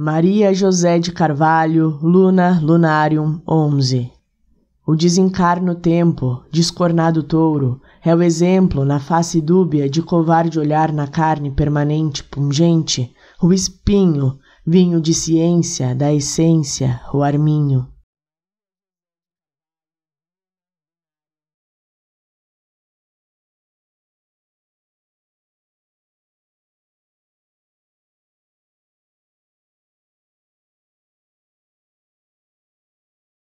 Maria José de Carvalho, Luna Lunarium 11. O desencarno tempo, descornado touro, é o exemplo na face dúbia de covarde olhar na carne permanente pungente, o espinho, vinho de ciência, da essência, o arminho.